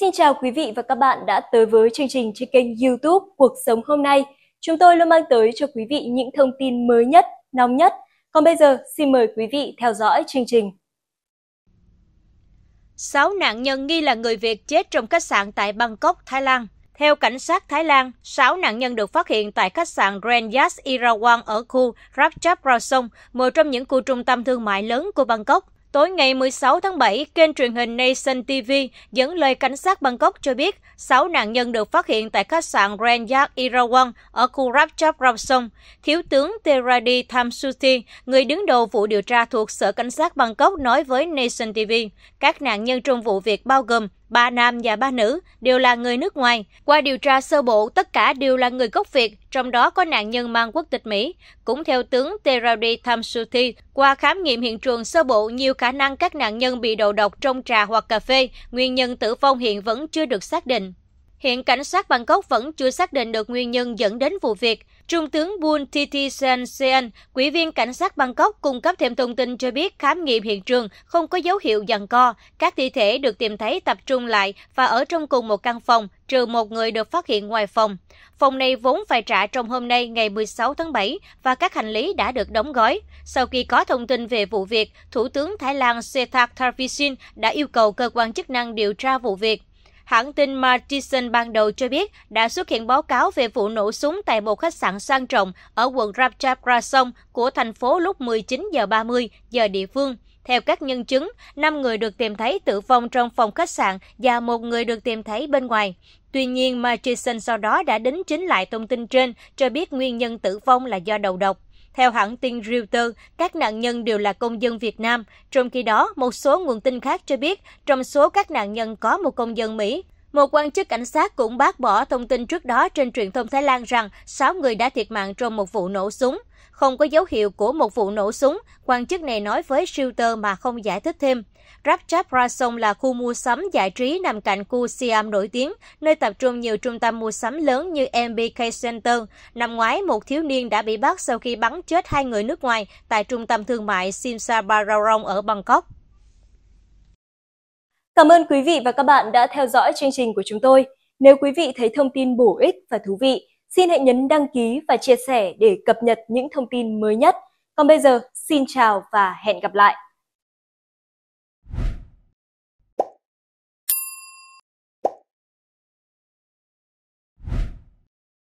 Xin chào quý vị và các bạn đã tới với chương trình trên kênh YouTube Cuộc sống hôm nay. Chúng tôi luôn mang tới cho quý vị những thông tin mới nhất, nóng nhất. Còn bây giờ, xin mời quý vị theo dõi chương trình. 6 nạn nhân nghi là người Việt chết trong khách sạn tại Bangkok, Thái Lan. Theo cảnh sát Thái Lan, 6 nạn nhân được phát hiện tại khách sạn Grand Yas Irawang ở khu Ratchaprasong, một trong những khu trung tâm thương mại lớn của Bangkok. Tối ngày 16 tháng 7, kênh truyền hình Nation TV dẫn lời cảnh sát Bangkok cho biết 6 nạn nhân được phát hiện tại khách sạn Grand Yak Irawan ở khu Rapchap Rawsong. Thiếu tướng Teradi Thamsuthi, người đứng đầu vụ điều tra thuộc Sở Cảnh sát Bangkok nói với Nation TV, các nạn nhân trong vụ việc bao gồm ba nam và ba nữ đều là người nước ngoài. Qua điều tra sơ bộ, tất cả đều là người gốc Việt, trong đó có nạn nhân mang quốc tịch Mỹ. Cũng theo tướng Teradi Thamsuthi, qua khám nghiệm hiện trường sơ bộ, nhiều khả năng các nạn nhân bị đầu độc trong trà hoặc cà phê, nguyên nhân tử vong hiện vẫn chưa được xác định. Hiện cảnh sát Bangkok vẫn chưa xác định được nguyên nhân dẫn đến vụ việc. Trung tướng Bun Titi Sen Sen, quỹ viên cảnh sát Bangkok cung cấp thêm thông tin cho biết khám nghiệm hiện trường không có dấu hiệu giằng co. Các thi thể được tìm thấy tập trung lại và ở trong cùng một căn phòng, trừ một người được phát hiện ngoài phòng. Phòng này vốn phải trả trong hôm nay ngày 16 tháng 7 và các hành lý đã được đóng gói. Sau khi có thông tin về vụ việc, Thủ tướng Thái Lan Sethak Thavisin đã yêu cầu cơ quan chức năng điều tra vụ việc. Hãng tin Martinson ban đầu cho biết đã xuất hiện báo cáo về vụ nổ súng tại một khách sạn sang trọng ở quận Rapchaprasong của thành phố lúc 19 giờ 30 giờ địa phương. Theo các nhân chứng, 5 người được tìm thấy tử vong trong phòng khách sạn và một người được tìm thấy bên ngoài. Tuy nhiên, Martinson sau đó đã đính chính lại thông tin trên, cho biết nguyên nhân tử vong là do đầu độc. Theo hãng tin Reuters, các nạn nhân đều là công dân Việt Nam. Trong khi đó, một số nguồn tin khác cho biết trong số các nạn nhân có một công dân Mỹ. Một quan chức cảnh sát cũng bác bỏ thông tin trước đó trên truyền thông Thái Lan rằng 6 người đã thiệt mạng trong một vụ nổ súng. Không có dấu hiệu của một vụ nổ súng, quan chức này nói với Reuters mà không giải thích thêm. Rapchap Rasong là khu mua sắm giải trí nằm cạnh khu Siam nổi tiếng, nơi tập trung nhiều trung tâm mua sắm lớn như MBK Center. Năm ngoái, một thiếu niên đã bị bắt sau khi bắn chết hai người nước ngoài tại trung tâm thương mại Simsa Simsabararong ở Bangkok. Cảm ơn quý vị và các bạn đã theo dõi chương trình của chúng tôi. Nếu quý vị thấy thông tin bổ ích và thú vị, xin hãy nhấn đăng ký và chia sẻ để cập nhật những thông tin mới nhất. Còn bây giờ, xin chào và hẹn gặp lại!